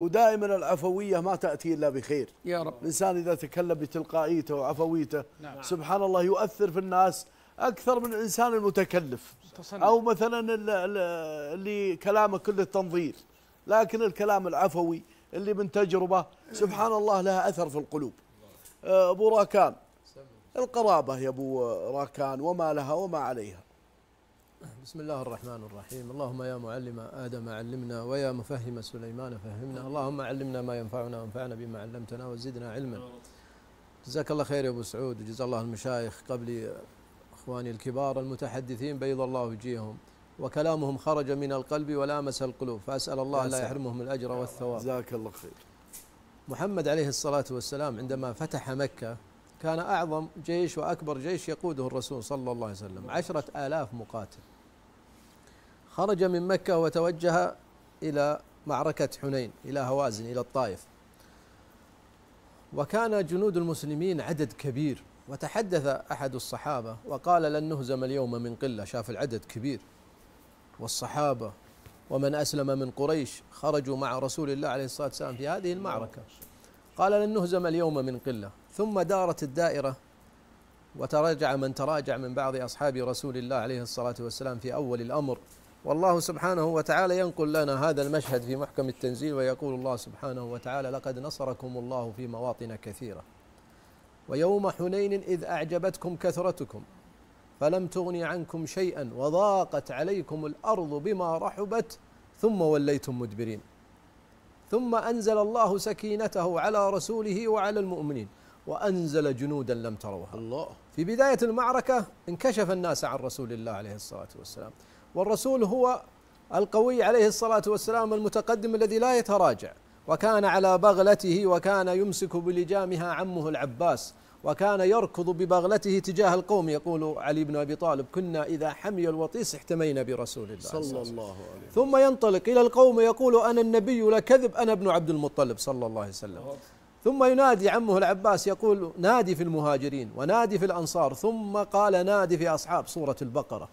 ودائما العفوية ما تأتي إلا بخير يا رب الإنسان إذا تكلم بتلقائيته وعفويته نعم. سبحان الله يؤثر في الناس أكثر من الإنسان المتكلف تصنع. أو مثلا اللي كلامه كل التنظير لكن الكلام العفوي اللي من تجربة سبحان الله لها أثر في القلوب أبو راكان القرابة يا أبو راكان وما لها وما عليها بسم الله الرحمن الرحيم اللهم يا معلم آدم علمنا ويا مفهم سليمان فهمنا اللهم علمنا ما ينفعنا وانفعنا بما علمتنا وزدنا علما جزاك الله خير يا أبو سعود وجزا الله المشايخ قبلي إخواني الكبار المتحدثين بيض الله وجيههم وكلامهم خرج من القلب ولامس القلوب فأسأل الله لا يحرمهم الأجر والثواب جزاك الله خير محمد عليه الصلاة والسلام عندما فتح مكة كان أعظم جيش وأكبر جيش يقوده الرسول صلى الله عليه وسلم عشرة آلاف مقاتل خرج من مكة وتوجه إلى معركة حنين إلى هوازن إلى الطائف وكان جنود المسلمين عدد كبير وتحدث أحد الصحابة وقال لن نهزم اليوم من قلة شاف العدد كبير والصحابة ومن أسلم من قريش خرجوا مع رسول الله عليه الصلاة والسلام في هذه المعركة قال لن نهزم اليوم من قلة ثم دارت الدائرة وتراجع من تراجع من بعض أصحاب رسول الله عليه الصلاة والسلام في أول الأمر والله سبحانه وتعالى ينقل لنا هذا المشهد في محكم التنزيل ويقول الله سبحانه وتعالى لقد نصركم الله في مواطن كثيرة ويوم حنين إذ أعجبتكم كثرتكم فلم تغن عنكم شيئا وضاقت عليكم الأرض بما رحبت ثم وليتم مدبرين ثم أنزل الله سكينته على رسوله وعلى المؤمنين وأنزل جنودا لم تروها الله في بداية المعركة انكشف الناس عن رسول الله عليه الصلاة والسلام والرسول هو القوي عليه الصلاة والسلام المتقدم الذي لا يتراجع وكان على بغلته وكان يمسك بلجامها عمه العباس وكان يركض ببغلته تجاه القوم يقول علي بن ابي طالب كنا اذا حمي الوطيس احتمينا برسول الله صلى الله عليه وسلم ثم ينطلق الى القوم يقول انا النبي لا كذب انا ابن عبد المطلب صلى الله عليه وسلم ثم ينادي عمه العباس يقول نادي في المهاجرين ونادي في الأنصار ثم قال نادي في أصحاب سورة البقرة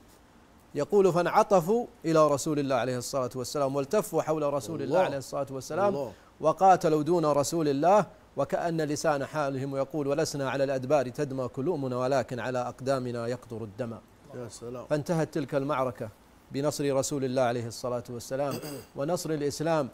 يقول فانعطفوا إلى رسول الله عليه الصلاة والسلام والتفوا حول رسول الله, الله عليه الصلاة والسلام الله وقاتلوا دون رسول الله وكأن لسان حالهم يقول ولسنا على الأدبار تدمى كلومنا ولكن على أقدامنا يقطر الدمى يا سلام فانتهت تلك المعركة بنصر رسول الله عليه الصلاة والسلام ونصر الإسلام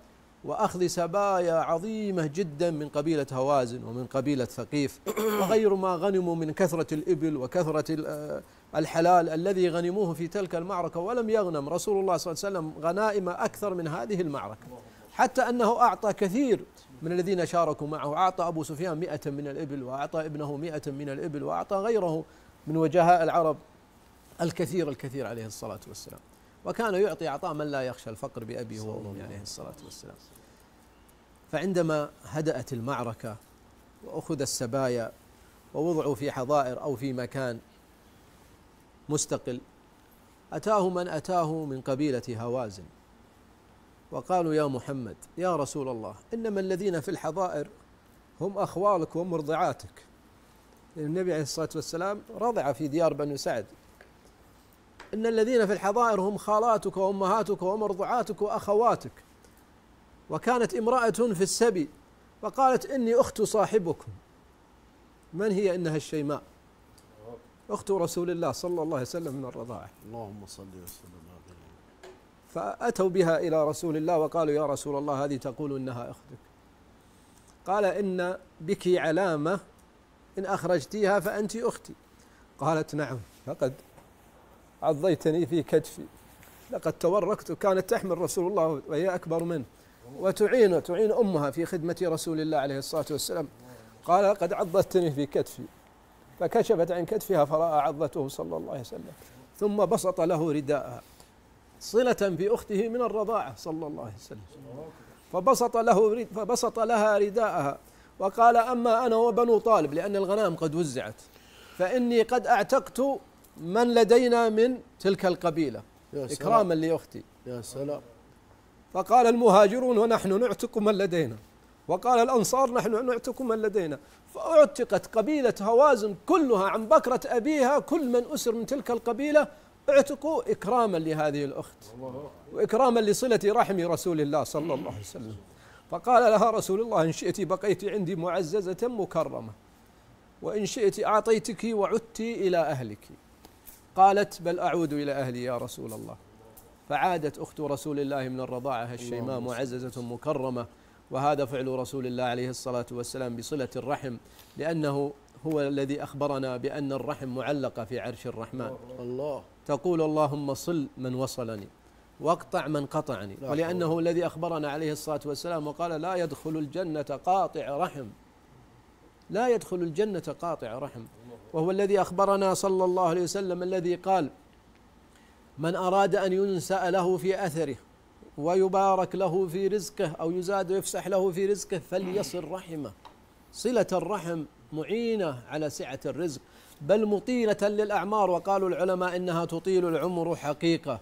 وأخذ سبايا عظيمة جدا من قبيلة هوازن ومن قبيلة ثقيف وغير ما غنموا من كثرة الإبل وكثرة آه، الحلال الذي غنموه في تلك المعركة ولم يغنم رسول الله صلى الله عليه وسلم غنائم أكثر من هذه المعركة حتى أنه أعطى كثير من الذين شاركوا معه أعطى أبو سفيان مئة من الإبل وأعطى ابنه مئة من الإبل وأعطى غيره من وجهاء العرب الكثير الكثير عليه الصلاة والسلام وكان يعطي عطاء من لا يخشى الفقر بأبيه وأمه عليه الصلاة والسلام فعندما هدأت المعركة وأخذ السبايا ووضعوا في حظائر أو في مكان مستقل أتاه من أتاه من قبيلة هوازن وقالوا يا محمد يا رسول الله إنما الذين في الحظائر هم أخوالك ومرضعاتك النبي عليه الصلاة والسلام رضع في ديار بنو سعد إن الذين في الحظائر هم خالاتك وأمهاتك ومرضعاتك وأخواتك وكانت امرأة في السبي فقالت إني أخت صاحبكم من هي إنها الشيماء أخت رسول الله صلى الله عليه وسلم من الرضاعة اللهم صل وسلم فأتوا بها إلى رسول الله وقالوا يا رسول الله هذه تقول إنها أختك قال إن بك علامة إن أخرجتيها فأنت أختي قالت نعم فقد عضيتني في كتفي لقد توركت كانت تحمل رسول الله وهي أكبر منه وتعين تعين أمها في خدمة رسول الله عليه الصلاة والسلام قال لقد عضتني في كتفي فكشفت عن كتفها فرأى عضته صلى الله عليه وسلم ثم بسط له رداءها صلة في أخته من الرضاعة صلى الله عليه وسلم فبسط له فبسط لها رداءها وقال أما أنا وبنو طالب لأن الغنام قد وزعت فإني قد أعتقت من لدينا من تلك القبيلة يا سلام إكراما لأختي يا سلام فقال المهاجرون ونحن نعتق من لدينا وقال الأنصار نحن نعتق من لدينا فأعتقت قبيلة هوازن كلها عن بكرة أبيها كل من أسر من تلك القبيلة اعتقوا إكراما لهذه الأخت وإكراما لصلة رحم رسول الله صلى الله عليه وسلم فقال لها رسول الله إن شئت بقيت عندي معززة مكرمة وإن شئت أعطيتك وعدت إلى أهلك قالت بل أعود إلى أهلي يا رسول الله فعادت أخت رسول الله من الرضاعة الشيماء معززة مكرمة وهذا فعل رسول الله عليه الصلاة والسلام بصلة الرحم لأنه هو الذي أخبرنا بأن الرحم معلقة في عرش الرحمن الله تقول اللهم صل من وصلني واقطع من قطعني ولأنه الذي أخبرنا عليه الصلاة والسلام وقال لا يدخل الجنة قاطع رحم لا يدخل الجنة قاطع رحم وهو الذي أخبرنا صلى الله عليه وسلم الذي قال من أراد أن ينسأ له في أثره ويبارك له في رزقه أو يزاد ويفسح له في رزقه فليصل رحمه صلة الرحم معينة على سعة الرزق بل مطيلة للأعمار وقالوا العلماء إنها تطيل العمر حقيقة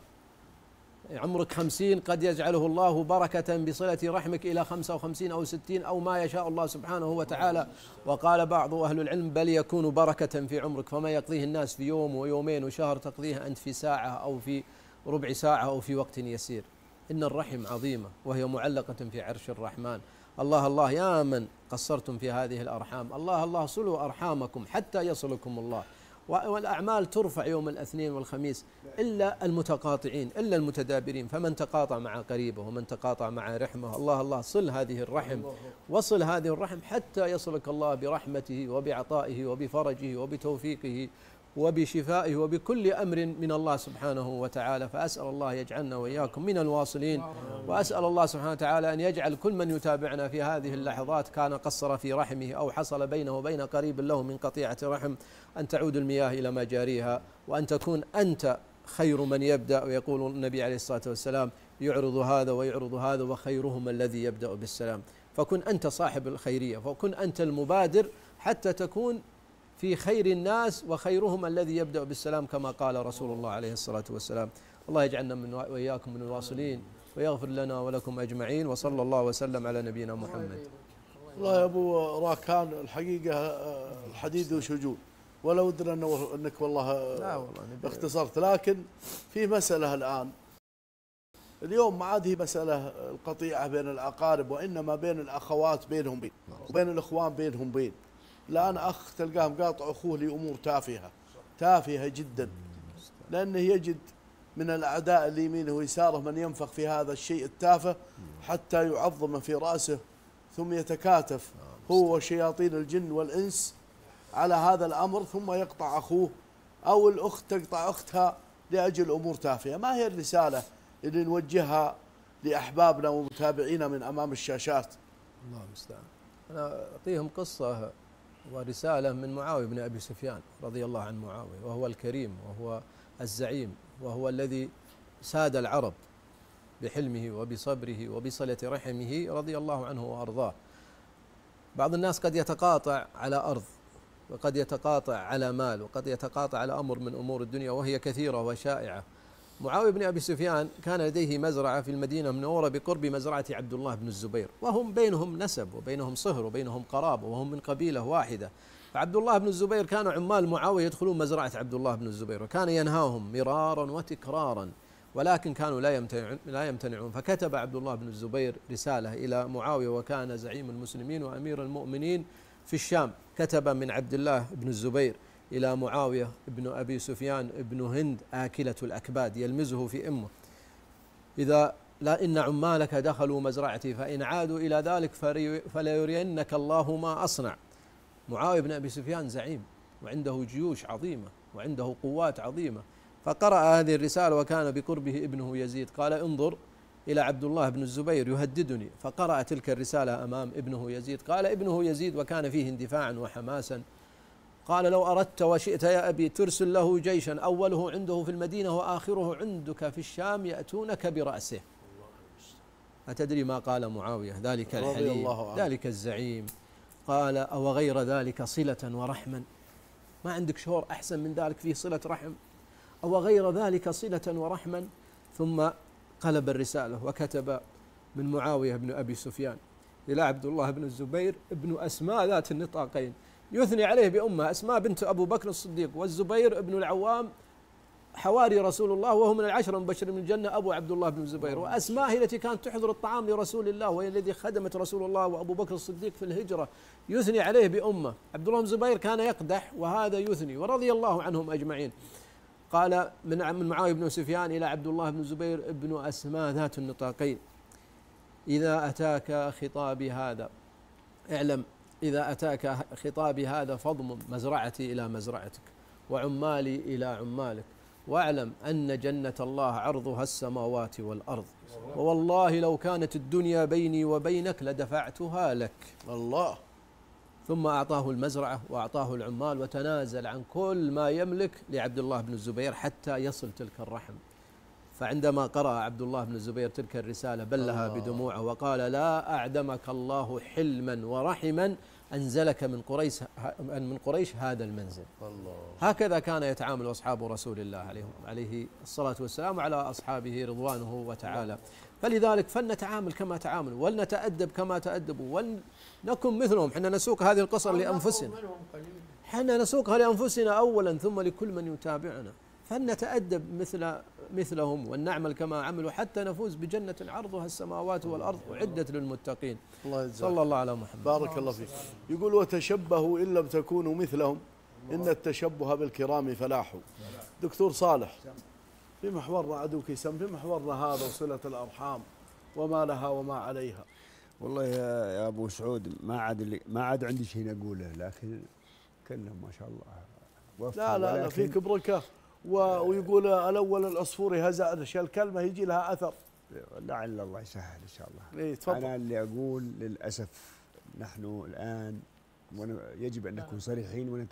عمرك خمسين قد يجعله الله بركة بصلة رحمك إلى خمسة وخمسين أو ستين أو ما يشاء الله سبحانه وتعالى وقال بعض أهل العلم بل يكون بركة في عمرك فما يقضيه الناس في يوم ويومين وشهر تقضيها أنت في ساعة أو في ربع ساعة أو في وقت يسير إن الرحم عظيمة وهي معلقة في عرش الرحمن الله الله يا من قصرتم في هذه الأرحام الله الله صلوا أرحامكم حتى يصلكم الله والأعمال ترفع يوم الاثنين والخميس إلا المتقاطعين إلا المتدابرين فمن تقاطع مع قريبه ومن تقاطع مع رحمه الله الله صل هذه الرحم وصل هذه الرحم حتى يصلك الله برحمته وبعطائه وبفرجه وبتوفيقه وبشفائه وبكل أمر من الله سبحانه وتعالى فأسأل الله يجعلنا وإياكم من الواصلين وأسأل الله سبحانه وتعالى أن يجعل كل من يتابعنا في هذه اللحظات كان قصر في رحمه أو حصل بينه وبين قريب له من قطيعة رحم أن تعود المياه إلى مجاريها وأن تكون أنت خير من يبدأ ويقول النبي عليه الصلاة والسلام يعرض هذا ويعرض هذا وخيرهما الذي يبدأ بالسلام فكن أنت صاحب الخيرية فكن أنت المبادر حتى تكون في خير الناس وخيرهم الذي يبدأ بالسلام كما قال رسول الله عليه الصلاة والسلام الله يجعلنا من وإياكم من الواصلين ويغفر لنا ولكم أجمعين وصلى الله وسلم على نبينا محمد والله يا أبو راكان الحقيقة آه، الحديد وشجون ولا ودنا أنك والله, آه، لا والله اختصرت لكن في مسألة الآن اليوم ما عاد هي مسألة القطيعة بين الأقارب وإنما بين الأخوات بينهم بين نعم. وبين الإخوان بينهم بين الآن أخ تلقاه مقاطع أخوه لأمور تافهة تافهة جدا لأنه يجد من الأعداء اللي يمينه ويساره من ينفخ في هذا الشيء التافه حتى يعظم في رأسه ثم يتكاتف آه، هو وشياطين الجن والإنس على هذا الأمر ثم يقطع أخوه أو الأخت تقطع أختها لأجل أمور تافهة ما هي الرسالة اللي نوجهها لأحبابنا ومتابعينا من أمام الشاشات الله المستعان أنا أعطيهم قصة ورسالة من معاوية بن أبي سفيان رضي الله عن معاوية وهو الكريم وهو الزعيم وهو الذي ساد العرب بحلمه وبصبره وبصلة رحمه رضي الله عنه وأرضاه بعض الناس قد يتقاطع على أرض وقد يتقاطع على مال وقد يتقاطع على أمر من أمور الدنيا وهي كثيرة وشائعة معاوية بن أبي سفيان كان لديه مزرعة في المدينة المنورة بقرب مزرعة عبد الله بن الزبير وهم بينهم نسب وبينهم صهر وبينهم قرابة وهم من قبيلة واحدة فعبد الله بن الزبير كان عمال معاوية يدخلون مزرعة عبد الله بن الزبير وكان ينهاهم مرارا وتكرارا ولكن كانوا لا يمتنعون لا يمتنعون فكتب عبد الله بن الزبير رسالة إلى معاوية وكان زعيم المسلمين وأمير المؤمنين في الشام كتب من عبد الله بن الزبير إلى معاوية بن أبي سفيان بن هند آكلة الأكباد يلمزه في أمه إذا لا إن عمالك دخلوا مزرعتي فإن عادوا إلى ذلك فليرينك الله ما أصنع معاوية بن أبي سفيان زعيم وعنده جيوش عظيمة وعنده قوات عظيمة فقرأ هذه الرسالة وكان بقربه ابنه يزيد قال انظر إلى عبد الله بن الزبير يهددني فقرأ تلك الرسالة أمام ابنه يزيد قال ابنه يزيد وكان فيه اندفاعا وحماسا قال لو أردت وشئت يا أبي ترسل له جيشا أوله عنده في المدينة وآخره عندك في الشام يأتونك برأسه أتدري ما قال معاوية ذلك الحليم ذلك الزعيم قال أو غير ذلك صلة ورحما ما عندك شهور أحسن من ذلك فيه صلة رحم أو غير ذلك صلة ورحما ثم قلب الرسالة وكتب من معاوية بن أبي سفيان إلى عبد الله بن الزبير ابن أسماء ذات النطاقين يثني عليه بأمه أسماء بنت أبو بكر الصديق والزبير بن العوام حواري رسول الله وهو من العشرة المبشرين من الجنة أبو عبد الله بن الزبير وأسماء هي التي كانت تحضر الطعام لرسول الله وهي الذي خدمت رسول الله وأبو بكر الصديق في الهجرة يثني عليه بأمه عبد الله بن الزبير كان يقدح وهذا يثني ورضي الله عنهم أجمعين قال من من معاوية بن سفيان إلى عبد الله بن الزبير ابن أسماء ذات النطاقين إذا أتاك خطابي هذا اعلم إذا أتاك خطابي هذا فاضم مزرعتي إلى مزرعتك وعمالي إلى عمالك واعلم أن جنة الله عرضها السماوات والأرض ووالله لو كانت الدنيا بيني وبينك لدفعتها لك الله ثم أعطاه المزرعة وأعطاه العمال وتنازل عن كل ما يملك لعبد الله بن الزبير حتى يصل تلك الرحم فعندما قرأ عبد الله بن الزبير تلك الرسالة بلها بدموعه وقال لا أعدمك الله حلما ورحما أنزلك من قريش من قريش هذا المنزل الله هكذا كان يتعامل أصحاب رسول الله عليه عليه الصلاة والسلام على أصحابه رضوانه وتعالى فلذلك فلنتعامل كما تعامل ولنتأدب كما تأدبوا ولنكن مثلهم حنا نسوق هذه القصر لأنفسنا حنا نسوقها لأنفسنا أولا ثم لكل من يتابعنا فلنتأدب مثل مثلهم ولنعمل كما عملوا حتى نفوز بجنة عرضها السماوات والأرض أعدت للمتقين الله يجزاك صلى الله على محمد بارك الله فيك يقول وتشبهوا إن لم تكونوا مثلهم إن التشبه بالكرام فلاح دكتور صالح في محورنا عدوك سم في محورنا هذا وصلة الأرحام وما لها وما عليها والله يا ابو سعود ما عاد ما عاد عندي شيء اقوله لكن كلهم ما شاء الله لا لا, لا فيك بركه ويقول الاول العصفوري هذا ارش الكلمه يجي لها اثر لعل الله يسهل ان شاء الله إيه انا اللي اقول للاسف نحن الان يجب ان نكون صريحين